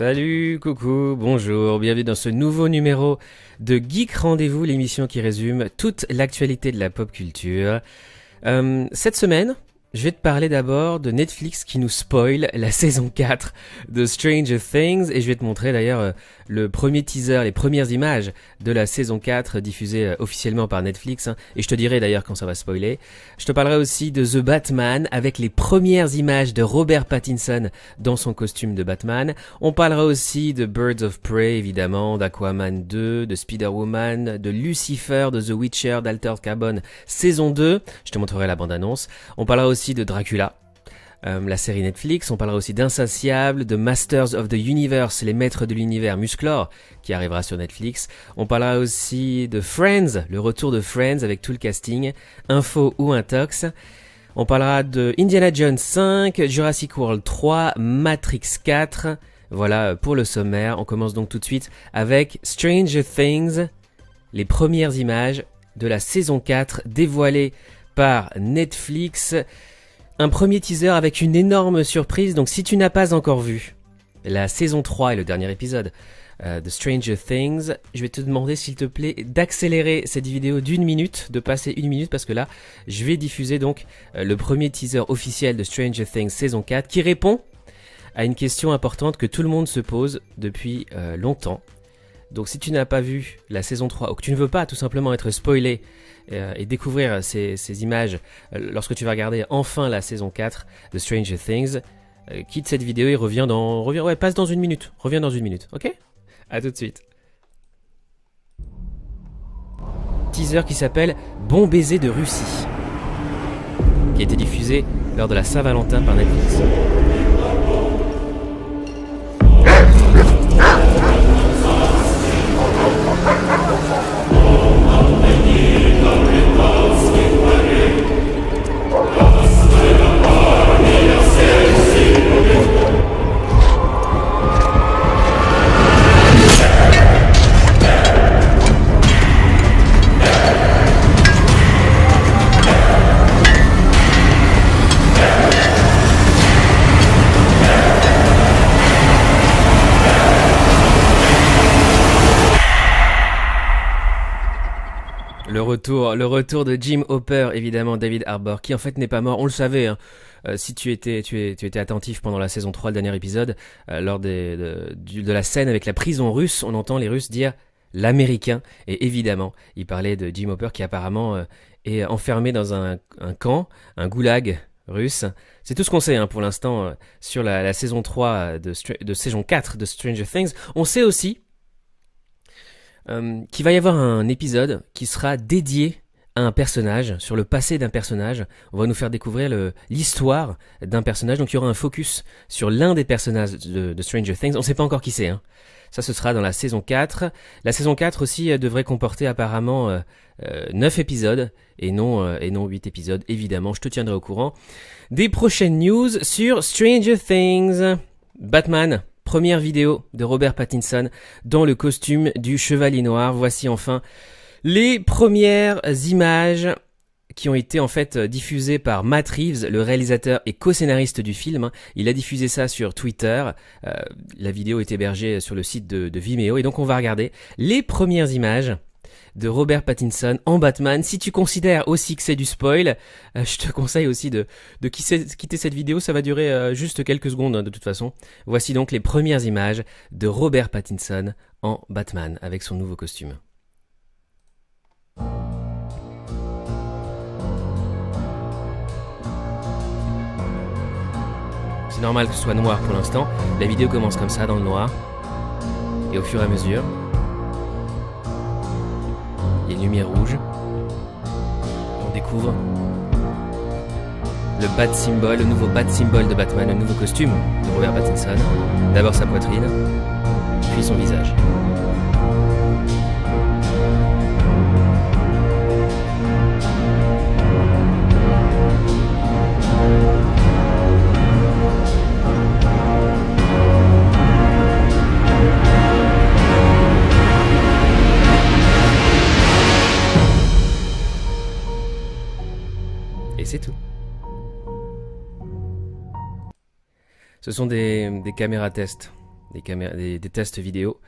Salut, coucou, bonjour, bienvenue dans ce nouveau numéro de Geek Rendez-vous, l'émission qui résume toute l'actualité de la pop culture. Euh, cette semaine, je vais te parler d'abord de Netflix qui nous spoil la saison 4 de Stranger Things et je vais te montrer d'ailleurs euh, le premier teaser, les premières images de la saison 4 diffusée euh, officiellement par Netflix hein. et je te dirai d'ailleurs quand ça va spoiler. Je te parlerai aussi de The Batman avec les premières images de Robert Pattinson dans son costume de Batman. On parlera aussi de Birds of Prey évidemment, d'Aquaman 2, de Spider-Woman, de Lucifer, de The Witcher, d'Alter Carbon saison 2. Je te montrerai la bande-annonce. On parlera aussi de Dracula, euh, la série Netflix, on parlera aussi d'Insatiable, de Masters of the Universe, les maîtres de l'univers Musclor, qui arrivera sur Netflix. On parlera aussi de Friends, le retour de Friends avec tout le casting, info ou intox. On parlera de Indiana Jones 5, Jurassic World 3, Matrix 4. Voilà euh, pour le sommaire. On commence donc tout de suite avec Stranger Things, les premières images de la saison 4 dévoilées par Netflix. Un premier teaser avec une énorme surprise, donc si tu n'as pas encore vu la saison 3 et le dernier épisode euh, de Stranger Things, je vais te demander s'il te plaît d'accélérer cette vidéo d'une minute, de passer une minute parce que là, je vais diffuser donc euh, le premier teaser officiel de Stranger Things saison 4 qui répond à une question importante que tout le monde se pose depuis euh, longtemps. Donc si tu n'as pas vu la saison 3 ou que tu ne veux pas tout simplement être spoilé euh, et découvrir ces, images euh, lorsque tu vas regarder enfin la saison 4 de Stranger Things, euh, quitte cette vidéo et reviens dans... ouais, passe dans une minute. Reviens dans une minute, ok A tout de suite. Teaser qui s'appelle Bon baiser de Russie, qui a été diffusé lors de la Saint-Valentin par Netflix. retour, le retour de Jim Hopper, évidemment David Harbour, qui en fait n'est pas mort, on le savait. Hein. Euh, si tu étais, tu, étais attentif pendant la saison 3, le dernier épisode, euh, lors de, la scène avec la prison russe, on entend les Russes dire l'américain. Et évidemment, il parlait de Jim Hopper qui apparemment euh, est enfermé dans un, camp, un goulag russe. C'est tout ce qu'on sait hein, pour l'instant sur la, saison 3 de, de, saison 4 de Stranger Things. On sait aussi euh, qui va y avoir un épisode qui sera dédié à un personnage, sur le passé d'un personnage. On va nous faire découvrir l'histoire d'un personnage. Donc il y aura un focus sur l'un des personnages de, de, Stranger Things. On ne sait pas encore qui c'est. Hein. Ça, ce sera dans la saison 4. La saison 4 aussi euh, devrait comporter apparemment 9 euh, épisodes et non, et non 8 épisodes. Évidemment, je te tiendrai au courant des prochaines news sur Stranger Things. Batman, Première vidéo de Robert Pattinson dans le costume du Chevalier Noir. Voici enfin les premières images qui ont été en fait diffusées par Matt Reeves, le réalisateur et co-scénariste du film. Il a diffusé ça sur Twitter. Euh, la vidéo est hébergée sur le site de, de Vimeo et donc on va regarder les premières images de Robert Pattinson en Batman. Si tu considères aussi que c'est du spoil, euh, je te conseille aussi de, de quitter cette vidéo, ça va durer euh, juste quelques secondes hein, de toute façon. Voici donc les premières images de Robert Pattinson en Batman avec son nouveau costume. C'est normal que ce soit noir pour l'instant, la vidéo commence comme ça dans le noir, et au fur et à mesure, les lumières rouges. On découvre le bat symbole le nouveau bat symbol de Batman, le nouveau costume de Robert Pattinson. D'abord sa poitrine, puis son visage. Ce sont des, caméras tests, des, tests vidéo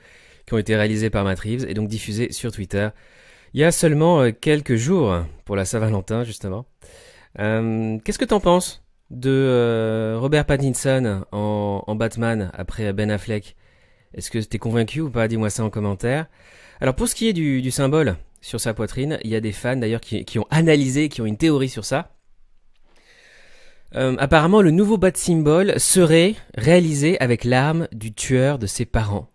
qui ont été réalisés par Matrives et donc diffusés sur Twitter il y a seulement euh, quelques jours pour la Saint-Valentin justement. Euh, qu'est-ce que t'en penses de euh, Robert Pattinson en, Batman après Ben Affleck Est-ce que t'es convaincu ou pas Dis-moi ça en commentaire. Alors pour ce qui est du, symbole sur sa poitrine, il y a des fans d'ailleurs qui ont analysé, qui ont une théorie sur ça. Euh, apparemment, le nouveau Bat Symbol serait réalisé avec l'arme du tueur de ses parents.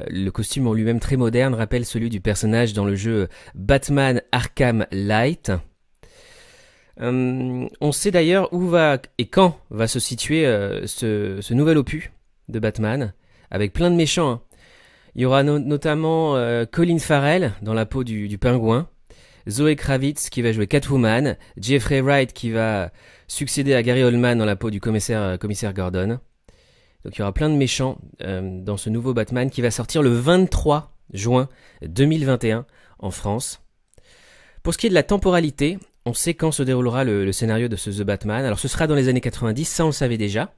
Euh, le costume en lui-même très moderne rappelle celui du personnage dans le jeu Batman Arkham Light. Euh, on sait d'ailleurs où va et quand va se situer ce, nouvel opus de Batman, avec plein de méchants. Hein. Il y aura notamment Colin Farrell dans la peau du, du pingouin, Zoe Kravitz qui va jouer Catwoman, Jeffrey Wright qui va succéder à Gary Oldman dans la peau du commissaire, euh, Gordon. Donc il y aura plein de méchants euh, dans ce nouveau Batman qui va sortir le 23 juin 2021 en France. Pour ce qui est de la temporalité, on sait quand se déroulera le, le scénario de ce The Batman. Alors ce sera dans les années 90, ça on le savait déjà.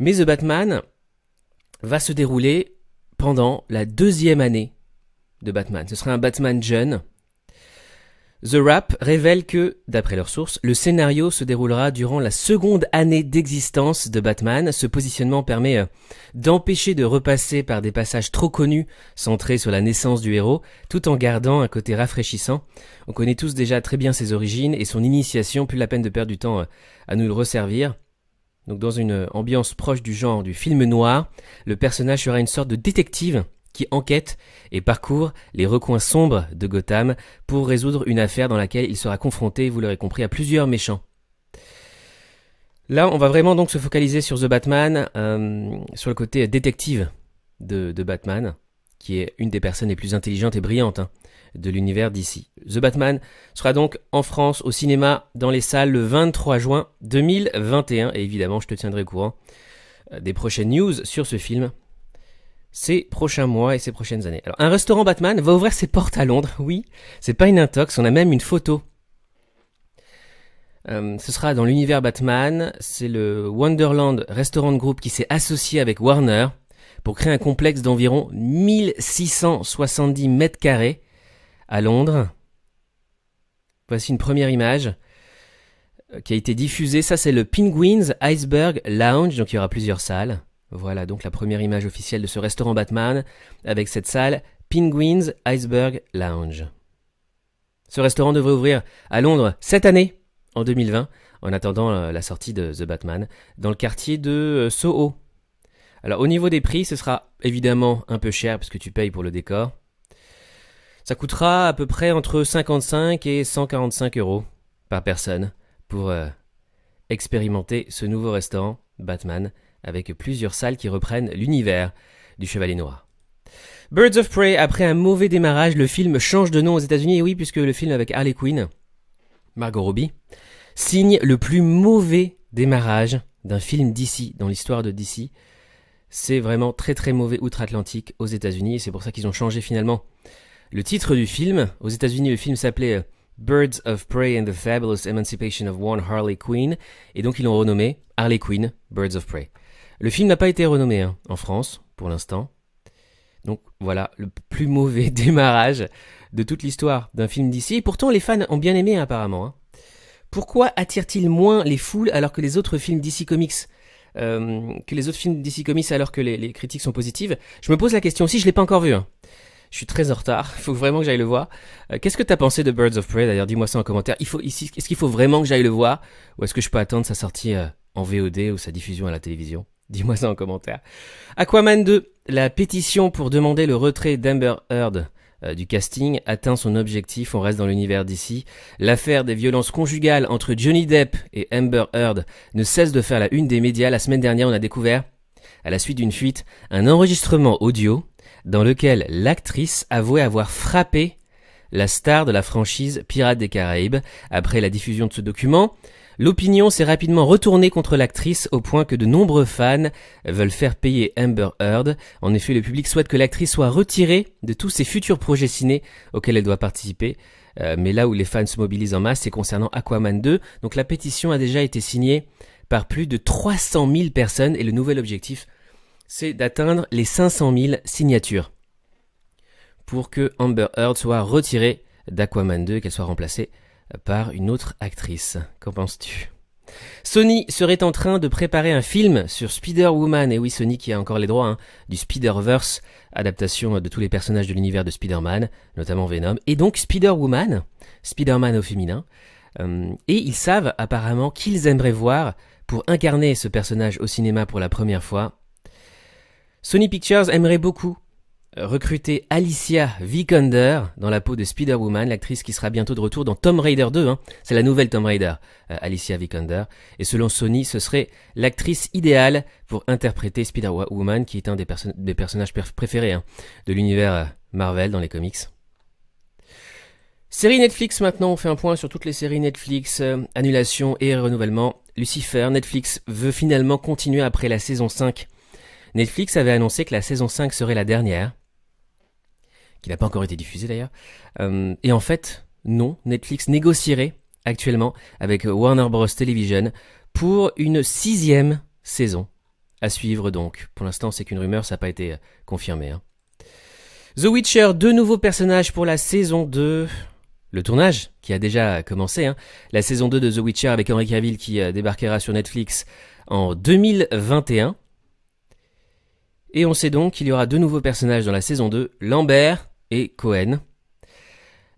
Mais The Batman va se dérouler pendant la deuxième année de Batman. Ce sera un Batman jeune, The Rap révèle que, d'après leurs sources, le scénario se déroulera durant la seconde année d'existence de Batman. Ce positionnement permet euh, d'empêcher de repasser par des passages trop connus centrés sur la naissance du héros, tout en gardant un côté rafraîchissant. On connaît tous déjà très bien ses origines et son initiation, plus la peine de perdre du temps euh, à nous le resservir. Donc dans une euh, ambiance proche du genre du film noir, le personnage sera une sorte de détective qui enquête et parcourt les recoins sombres de Gotham pour résoudre une affaire dans laquelle il sera confronté, vous l'aurez compris, à plusieurs méchants. Là, on va vraiment donc se focaliser sur The Batman, euh, sur le côté détective de, Batman, qui est une des personnes les plus intelligentes et brillantes hein, de l'univers d'ici. The Batman sera donc en France, au cinéma, dans les salles le 23 juin 2021, et évidemment, je te tiendrai au courant euh, des prochaines news sur ce film ces prochains mois et ces prochaines années. Alors, un restaurant Batman va ouvrir ses portes à Londres, oui, c'est pas une intox, on a même une photo. Euh, ce sera dans l'univers Batman, c'est le Wonderland Restaurant Group qui s'est associé avec Warner pour créer un complexe d'environ 1670 mètres carrés à Londres. Voici une première image euh, qui a été diffusée. Ça, c'est le Penguins Iceberg Lounge, donc il y aura plusieurs salles. Voilà donc la première image officielle de ce restaurant Batman, avec cette salle Penguins Iceberg Lounge. Ce restaurant devrait ouvrir à Londres cette année, en 2020, en attendant euh, la sortie de The Batman, dans le quartier de euh, Soho. Alors au niveau des prix, ce sera évidemment un peu cher puisque tu payes pour le décor. Ça coûtera à peu près entre 55 et 145 euros par personne pour euh, expérimenter ce nouveau restaurant Batman avec plusieurs salles qui reprennent l'univers du Chevalier Noir. Birds of Prey, après un mauvais démarrage, le film change de nom aux États-Unis, et oui, puisque le film avec Harley Quinn, Margot Robbie, signe le plus mauvais démarrage d'un film DC dans l'histoire de DC. C'est vraiment très très mauvais outre-Atlantique aux États-Unis, et c'est pour ça qu'ils ont changé finalement le titre du film. Aux États-Unis, le film s'appelait Birds of Prey and the Fabulous Emancipation of One Harley Quinn, et donc ils l'ont renommé Harley Quinn, Birds of Prey. Le film n'a pas été renommé hein, en France, pour l'instant. Donc voilà, le plus mauvais démarrage de toute l'histoire d'un film d'ici. Pourtant, les fans ont bien aimé apparemment. Hein. Pourquoi attire-t-il moins les foules alors que les autres films d'ici comics euh, que les autres films d'ici comics alors que les, critiques sont positives Je me pose la question aussi, je l'ai pas encore vu. Hein. Je suis très en retard, il faut vraiment que j'aille le voir. Euh, qu'est-ce que tu as pensé de Birds of Prey D'ailleurs, dis-moi ça en commentaire. faut, est-ce qu'il faut vraiment que j'aille le voir Ou est-ce que je peux attendre sa sortie euh, en VOD ou sa diffusion à la télévision Dis-moi ça en commentaire. Aquaman 2, la pétition pour demander le retrait d'Amber Heard euh, du casting atteint son objectif, on reste dans l'univers d'ici. L'affaire des violences conjugales entre Johnny Depp et Amber Heard ne cesse de faire la une des médias. La semaine dernière, on a découvert, à la suite d'une fuite, un enregistrement audio dans lequel l'actrice avouait avoir frappé la star de la franchise Pirates des Caraïbes après la diffusion de ce document. L'opinion s'est rapidement retournée contre l'actrice au point que de nombreux fans veulent faire payer Amber Heard. En effet, le public souhaite que l'actrice soit retirée de tous ses futurs projets ciné auxquels elle doit participer. Euh, mais là où les fans se mobilisent en masse, c'est concernant Aquaman 2. Donc la pétition a déjà été signée par plus de 300 000 personnes et le nouvel objectif, c'est d'atteindre les 500 000 signatures pour que Amber Heard soit retirée d'Aquaman 2 et qu'elle soit remplacée par une autre actrice. Qu'en penses-tu Sony serait en train de préparer un film sur Spider-Woman, et oui Sony qui a encore les droits hein, du Spider-Verse, adaptation de tous les personnages de l'univers de Spider-Man, notamment Venom, et donc Spider-Woman, Spider-Man au féminin, euh, et ils savent apparemment qu'ils aimeraient voir pour incarner ce personnage au cinéma pour la première fois. Sony Pictures aimerait beaucoup recruter Alicia Vikander dans la peau de Spider-Woman, l'actrice qui sera bientôt de retour dans Tomb Raider 2. Hein. C'est la nouvelle Tomb Raider, euh, Alicia Vikander. Et selon Sony, ce serait l'actrice idéale pour interpréter Spider-Woman, qui est un des, personnages préférés hein, de l'univers euh, Marvel dans les comics. Série Netflix maintenant, on fait un point sur toutes les séries Netflix, euh, annulation et renouvellement. Lucifer, Netflix veut finalement continuer après la saison 5. Netflix avait annoncé que la saison 5 serait la dernière qui n'a pas encore été diffusé d'ailleurs. Euh, et en fait, non, Netflix négocierait actuellement avec Warner Bros. Television pour une sixième saison. À suivre donc. Pour l'instant, c'est qu'une rumeur, ça n'a pas été euh, confirmé. Hein. The Witcher, deux nouveaux personnages pour la saison 2. Le tournage, qui a déjà commencé, hein. la saison 2 de The Witcher avec Henry Cavill qui euh, débarquera sur Netflix en 2021. Et on sait donc qu'il y aura deux nouveaux personnages dans la saison 2, Lambert et Cohen.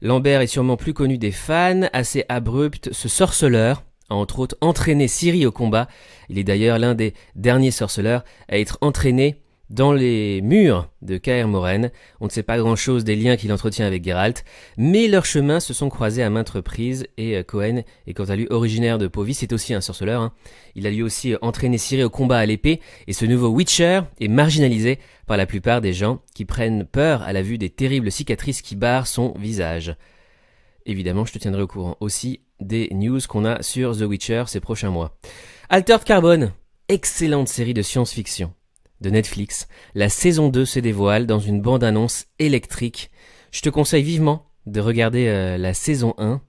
Lambert est sûrement plus connu des fans, assez abrupt. ce sorceleur a entre autres entraîné Siri au combat. Il est d'ailleurs l'un des derniers sorceleurs à être entraîné dans les murs de caer Moren. On ne sait pas grand-chose des liens qu'il entretient avec Geralt, mais leurs chemins se sont croisés à maintes reprises et euh, Cohen est quant à lui originaire de Povis, c'est aussi un sorceleur. Hein. Il a lui aussi entraîné Siri au combat à l'épée et ce nouveau Witcher est marginalisé par la plupart des gens qui prennent peur à la vue des terribles cicatrices qui barrent son visage. Évidemment, je te tiendrai au courant aussi des news qu'on a sur The Witcher ces prochains mois. Altered Carbone, excellente série de science-fiction de Netflix. La saison 2 se dévoile dans une bande-annonce électrique. Je te conseille vivement de regarder euh, la saison 1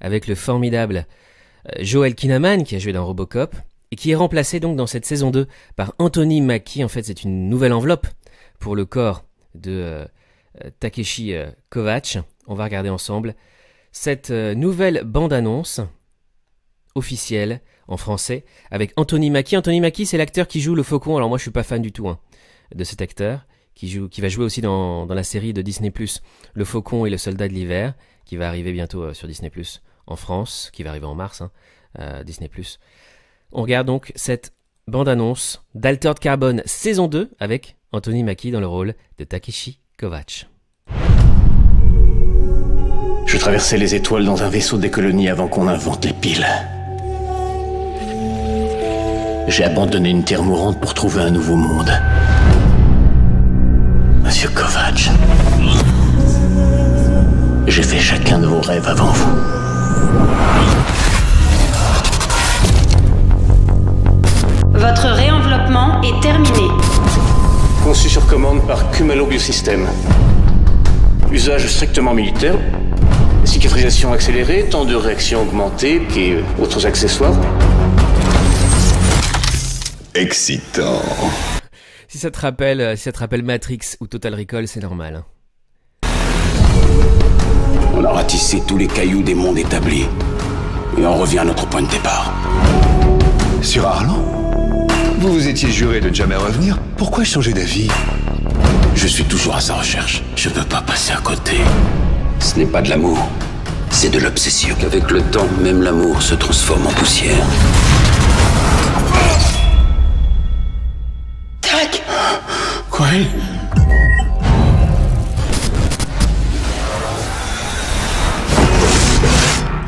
avec le formidable euh, Joel Kinnaman qui a joué dans Robocop et qui est remplacé donc dans cette saison 2 par Anthony Mackie. En fait, c'est une nouvelle enveloppe pour le corps de euh, euh, Takeshi euh, Kovacs. On va regarder ensemble cette nouvelle bande-annonce officielle en français avec Anthony Mackie. Anthony Mackie, c'est l'acteur qui joue le faucon. Alors moi, je suis pas fan du tout hein, de cet acteur qui joue, qui va jouer aussi dans, la série de Disney Plus, Le Faucon et le Soldat de l'hiver, qui va arriver bientôt sur Disney Plus en France, qui va arriver en mars. Hein, euh, Disney On regarde donc cette bande-annonce d'Altered Carbon saison 2 avec Anthony Mackie dans le rôle de Takeshi Kovacs. Je traversais les étoiles dans un vaisseau des colonies avant qu'on invente les piles. J'ai abandonné une terre mourante pour trouver un nouveau monde. Monsieur Kovacs, j'ai fait chacun de vos rêves avant vous. Votre réenveloppement est terminé. Conçu sur commande par Kumalo Biosystem. Usage strictement militaire, cicatrisation accélérée, temps de réaction augmenté et euh, autres accessoires. Excitant. Si ça te rappelle, euh, si ça te rappelle Matrix ou Total Recall, c'est normal. Hein. On a ratissé tous les cailloux des mondes établis. Et on revient à notre point de départ. Sur Arlan vous vous étiez juré de ne jamais revenir, pourquoi changer d'avis Je suis toujours à sa recherche. Je ne peux pas passer à côté. Ce n'est pas de l'amour, c'est de l'obsession. Avec le temps, même l'amour se transforme en poussière. Tac Quoi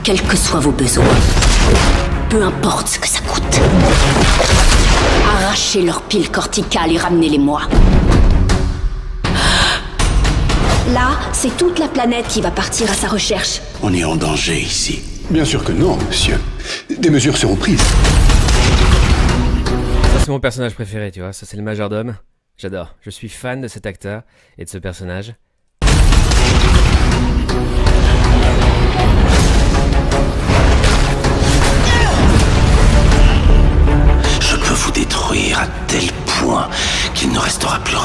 Quels que soient vos besoins, peu importe ce que ça coûte. Cachez leur pile corticale et ramenez-les-moi. Là, c'est toute la planète qui va partir à sa recherche. On est en danger ici. Bien sûr que non, monsieur. Des mesures seront prises. Ça, c'est mon personnage préféré, tu vois. Ça, c'est le majordome. J'adore. Je suis fan de cet acteur et de ce personnage.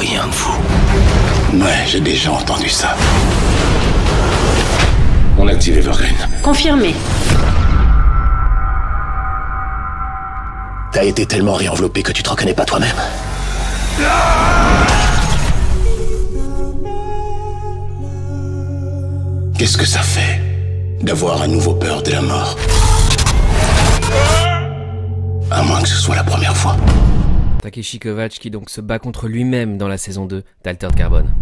rien de vous. Ouais, j'ai déjà entendu ça. On active Evergreen. Confirmé. T'as été tellement réenveloppé que tu te reconnais pas toi-même. Qu'est-ce que ça fait d'avoir à nouveau peur de la mort À moins que ce soit la première fois. Takeshi Kovacs qui donc se bat contre lui-même dans la saison 2 de Carbone.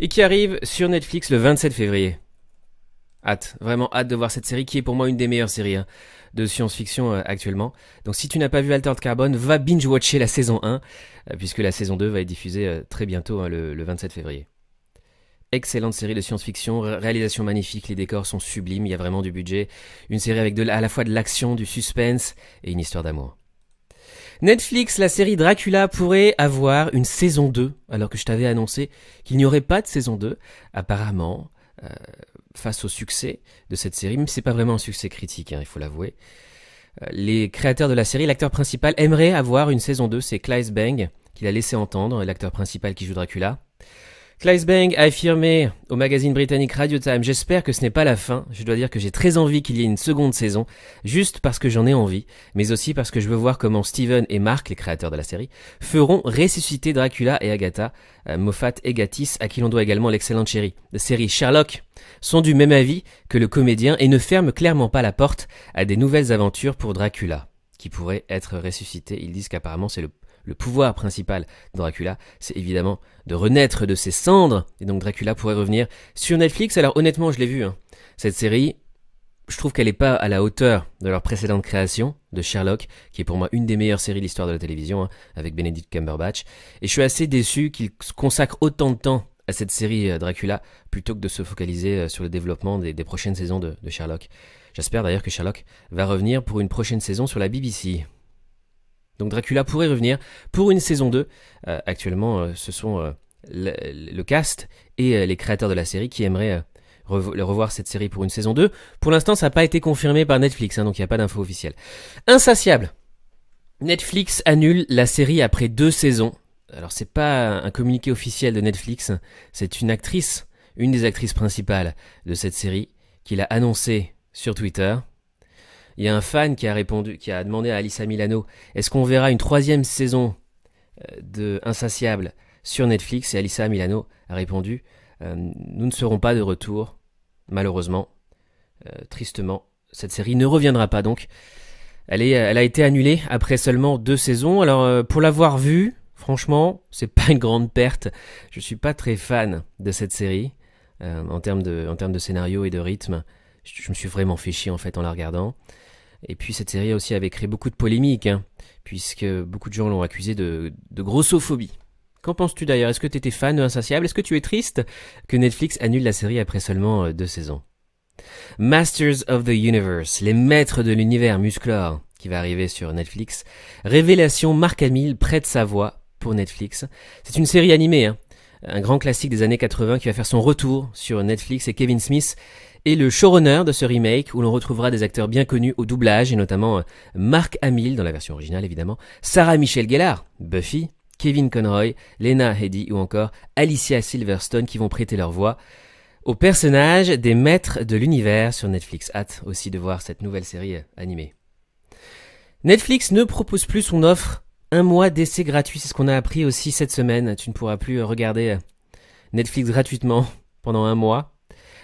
Et qui arrive sur Netflix le 27 février. Hâte, vraiment hâte de voir cette série qui est pour moi une des meilleures séries hein, de science-fiction euh, actuellement. Donc si tu n'as pas vu de Carbone, va binge-watcher la saison 1, euh, puisque la saison 2 va être diffusée euh, très bientôt, hein, le, 27 février. Excellente série de science-fiction, réalisation magnifique, les décors sont sublimes, il y a vraiment du budget. Une série avec à la fois de l'action, du suspense et une histoire d'amour. Netflix, la série Dracula pourrait avoir une saison 2, alors que je t'avais annoncé qu'il n'y aurait pas de saison 2. Apparemment, euh, face au succès de cette série, mais c'est pas vraiment un succès critique, hein, il faut l'avouer. Euh, les créateurs de la série, l'acteur principal aimerait avoir une saison 2, c'est Clive Bang, qu'il a laissé entendre, l'acteur principal qui joue Dracula. Bang a affirmé au magazine britannique Radio Time J'espère que ce n'est pas la fin. Je dois dire que j'ai très envie qu'il y ait une seconde saison, juste parce que j'en ai envie, mais aussi parce que je veux voir comment Steven et Mark, les créateurs de la série, feront ressusciter Dracula et Agatha, euh, Moffat et Gatis, à qui l'on doit également l'excellente série, série Sherlock, sont du même avis que le comédien et ne ferment clairement pas la porte à des nouvelles aventures pour Dracula, qui pourrait être ressuscité. Ils disent qu'apparemment c'est le le pouvoir principal de Dracula, c'est évidemment de renaître de ses cendres. Et donc Dracula pourrait revenir sur Netflix. Alors honnêtement, je l'ai vu. Hein. Cette série, je trouve qu'elle n'est pas à la hauteur de leur précédente création, de Sherlock, qui est pour moi une des meilleures séries de l'histoire de la télévision, hein, avec Benedict Cumberbatch. Et je suis assez déçu qu'ils consacrent autant de temps à cette série euh, Dracula plutôt que de se focaliser euh, sur le développement des, prochaines saisons de Sherlock. J'espère d'ailleurs que Sherlock va revenir pour une prochaine saison sur la BBC. Donc Dracula pourrait revenir pour une saison 2. Euh, actuellement, euh, ce sont euh, le, cast et les créateurs de la série qui aimeraient revoir cette série pour une saison 2. Pour l'instant, ça n'a pas été confirmé par Netflix, hein, donc il n'y a pas d'info officielle. Insatiable. Netflix annule la série après deux saisons. Alors c'est pas un communiqué officiel de Netflix, c'est une actrice, une des actrices principales de cette série, qui l'a annoncé sur Twitter. Il y a un fan qui a répondu, qui a demandé à Alissa Milano, est-ce qu'on verra une troisième saison euh, de Insatiable sur Netflix Et Alissa Milano a répondu, euh, nous ne serons pas de retour, malheureusement, euh, tristement. Cette série ne reviendra pas donc. Elle, est, elle a été annulée après seulement deux saisons. Alors pour l'avoir vue, franchement, c'est pas une grande perte. Je suis pas très fan de cette série en termes de, en de scénario et de rythme. Je, me suis vraiment fait chier en fait en la regardant. Et puis cette série aussi avait créé beaucoup de polémiques, hein, puisque beaucoup de gens l'ont accusé de, grossophobie. Qu'en penses-tu d'ailleurs Est-ce que tu étais fan de Insatiable Est-ce que tu es triste que Netflix annule la série après seulement euh, deux saisons Masters of the Universe, les maîtres de l'univers Musclor, qui va arriver sur Netflix. Révélation, Marc Hamill prête sa voix pour Netflix. C'est une série animée, hein, un grand classique des années 80 qui va faire son retour sur Netflix et Kevin Smith et le showrunner de ce remake où l'on retrouvera des acteurs bien connus au doublage et notamment euh, Mark Hamill dans la version originale évidemment, Sarah Michelle Gellar, Buffy, Kevin Conroy, Lena Headey ou encore Alicia Silverstone qui vont prêter leur voix aux personnages des maîtres de l'univers sur Netflix. Hâte aussi de voir cette nouvelle série euh, animée. Netflix ne propose plus son offre un mois d'essai gratuit, c'est ce qu'on a appris aussi cette semaine. Tu ne pourras plus regarder euh, Netflix gratuitement pendant un mois.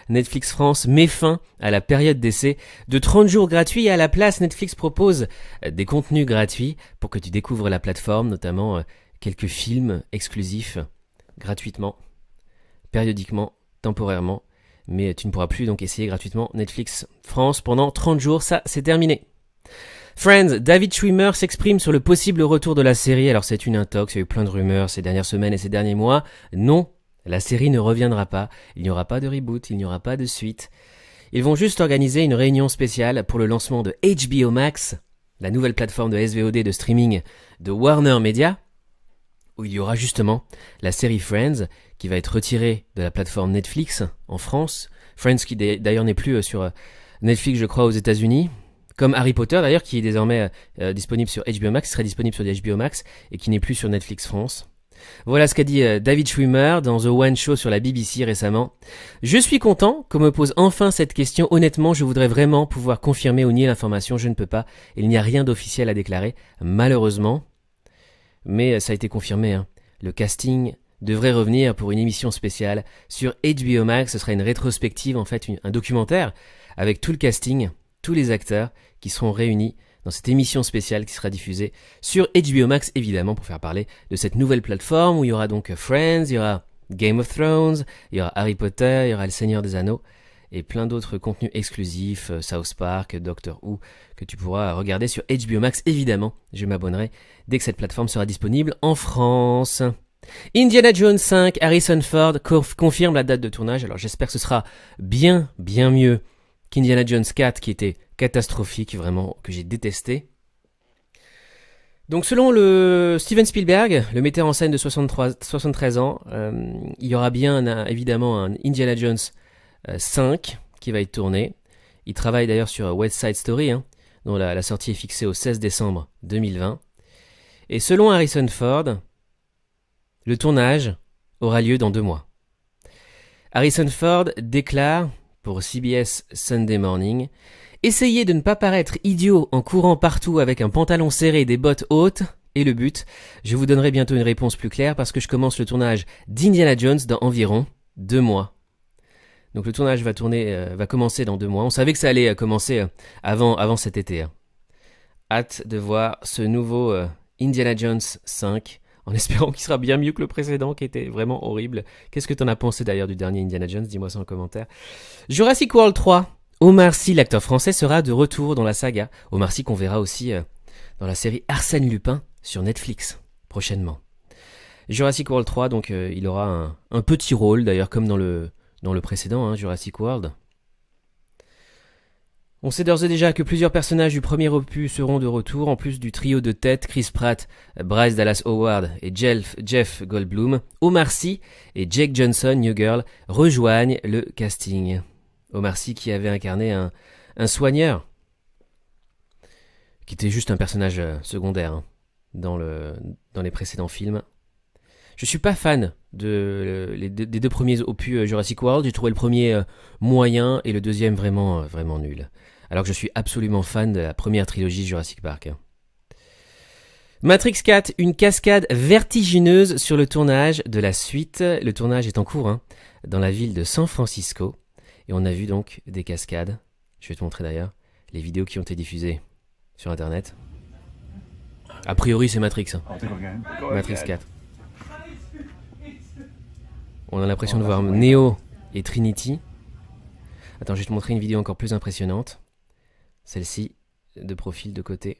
Netflix France met fin à la période d'essai de 30 jours gratuits. À la place, Netflix propose euh, des contenus gratuits pour que tu découvres la plateforme, notamment euh, quelques films exclusifs gratuitement, périodiquement, temporairement. Mais tu ne pourras plus donc essayer gratuitement Netflix France pendant 30 jours. Ça, c'est terminé. Friends, David Schwimmer s'exprime sur le possible retour de la série. Alors c'est une intox, il y a eu plein de rumeurs ces dernières semaines et ces derniers mois. Non, la série ne reviendra pas, il n'y aura pas de reboot, il n'y aura pas de suite. Ils vont juste organiser une réunion spéciale pour le lancement de HBO Max, la nouvelle plateforme de SVOD de streaming de Warner Media, où il y aura justement la série Friends, qui va être retirée de la plateforme Netflix en France. Friends qui d'ailleurs n'est plus euh, sur euh, Netflix, je crois, aux États-Unis. Comme Harry Potter d'ailleurs, qui est désormais euh, disponible sur HBO Max, serait disponible sur HBO Max et qui n'est plus sur Netflix France. Voilà ce qu'a dit euh, David Schwimmer dans The One Show sur la BBC récemment. Je suis content qu'on me pose enfin cette question. Honnêtement, je voudrais vraiment pouvoir confirmer ou nier l'information. Je ne peux pas. Il n'y a rien d'officiel à déclarer, malheureusement. Mais euh, ça a été confirmé. Hein. Le casting devrait revenir pour une émission spéciale sur HBO Max. Ce sera une rétrospective, en fait, un documentaire avec tout le casting, tous les acteurs qui seront réunis dans cette émission spéciale qui sera diffusée sur HBO Max, évidemment, pour faire parler de cette nouvelle plateforme où il y aura donc euh, Friends, il y aura Game of Thrones, il y aura Harry Potter, il y aura Le Seigneur des Anneaux et plein d'autres contenus exclusifs, euh, South Park, Doctor Who, que tu pourras regarder sur HBO Max, évidemment. Je m'abonnerai dès que cette plateforme sera disponible en France. Indiana Jones 5, Harrison Ford confirme la date de tournage. Alors j'espère que ce sera bien, bien mieux Indiana Jones 4 qui était catastrophique, vraiment, que j'ai détesté. Donc selon Steven Spielberg, le metteur en scène de 63, 73 ans, euh, il y aura bien évidemment un Indiana Jones 5 euh, qui va être tourné. Il travaille d'ailleurs sur West Side Story, hein, dont la, sortie est fixée au 16 décembre 2020. Et selon Harrison Ford, le tournage aura lieu dans deux mois. Harrison Ford déclare pour CBS Sunday Morning. Essayez de ne pas paraître idiot en courant partout avec un pantalon serré et des bottes hautes et le but. Je vous donnerai bientôt une réponse plus claire parce que je commence le tournage d'Indiana Jones dans environ deux mois. Donc le tournage va tourner, euh, va commencer dans deux mois. On savait que ça allait euh, commencer euh, avant, avant cet été. Hein. Hâte de voir ce nouveau Indiana Jones 5 en espérant qu'il sera bien mieux que le précédent qui était vraiment horrible. Qu'est-ce que t'en as pensé d'ailleurs du dernier Indiana Jones Dis-moi ça en commentaire. Jurassic World 3. Omar Sy, l'acteur français, sera de retour dans la saga. Omar Sy qu'on verra aussi euh, dans la série Arsène Lupin sur Netflix prochainement. Jurassic World 3, donc euh, il aura un, petit rôle d'ailleurs comme dans le, dans le précédent hein, Jurassic World. On sait d'ores et déjà que plusieurs personnages du premier opus seront de retour, en plus du trio de tête Chris Pratt, Bryce Dallas Howard et Jeff, Goldblum, Omar Sy et Jake Johnson, New Girl, rejoignent le casting. Omar Sy qui avait incarné un, soigneur, qui était juste un personnage euh, secondaire hein, dans les précédents films, je suis pas fan euh, des deux premiers opus euh, Jurassic World. J'ai trouvé le premier euh, moyen et le deuxième vraiment, vraiment nul. Alors que je suis absolument fan de la première trilogie Jurassic Park. Matrix 4, une cascade vertigineuse sur le tournage de la suite. Le tournage est en cours hein, dans la ville de San Francisco. Et on a vu donc des cascades. Je vais te montrer d'ailleurs les vidéos qui ont été diffusées sur Internet. A priori c'est Matrix. Hein. Matrix 4. On a l'impression de oh, voir Neo et Trinity. Attends, je vais te montrer une vidéo encore plus impressionnante. Celle-ci, de profil de côté.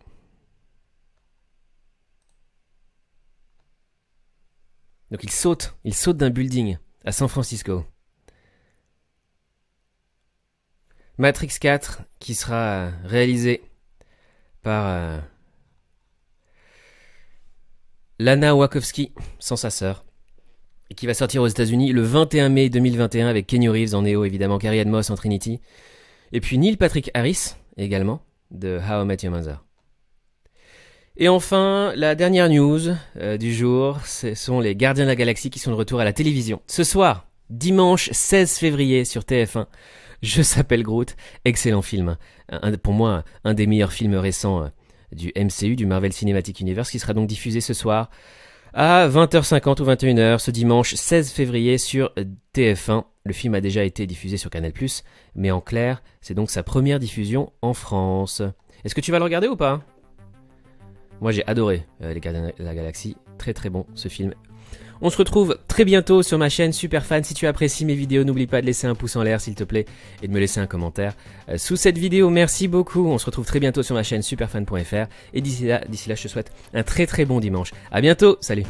Donc il saute, il saute d'un building à San Francisco. Matrix 4 qui sera euh, réalisé par euh, Lana Wachowski sans sa sœur qui va sortir aux États-Unis le 21 mai 2021 avec Kenny Reeves en Neo, évidemment, Carrie Moss en Trinity, et puis Neil Patrick Harris également de How I Met Your Et enfin, la dernière news euh, du jour, ce sont les Gardiens de la Galaxie qui sont de retour à la télévision. Ce soir, dimanche 16 février sur TF1, je s'appelle Groot, excellent film. pour moi, un des meilleurs films récents euh, du MCU, du Marvel Cinematic Universe, qui sera donc diffusé ce soir à 20h50 ou 21h ce dimanche 16 février sur TF1. Le film a déjà été diffusé sur Canal+, mais en clair, c'est donc sa première diffusion en France. Est-ce que tu vas le regarder ou pas Moi j'ai adoré euh, Les Gardiens de la Galaxie, très très bon ce film. On se retrouve très bientôt sur ma chaîne Superfan. Si tu apprécies mes vidéos, n'oublie pas de laisser un pouce en l'air s'il te plaît et de me laisser un commentaire euh, sous cette vidéo. Merci beaucoup. On se retrouve très bientôt sur ma chaîne superfan.fr et d'ici là, là, je te souhaite un très très bon dimanche. À bientôt. Salut.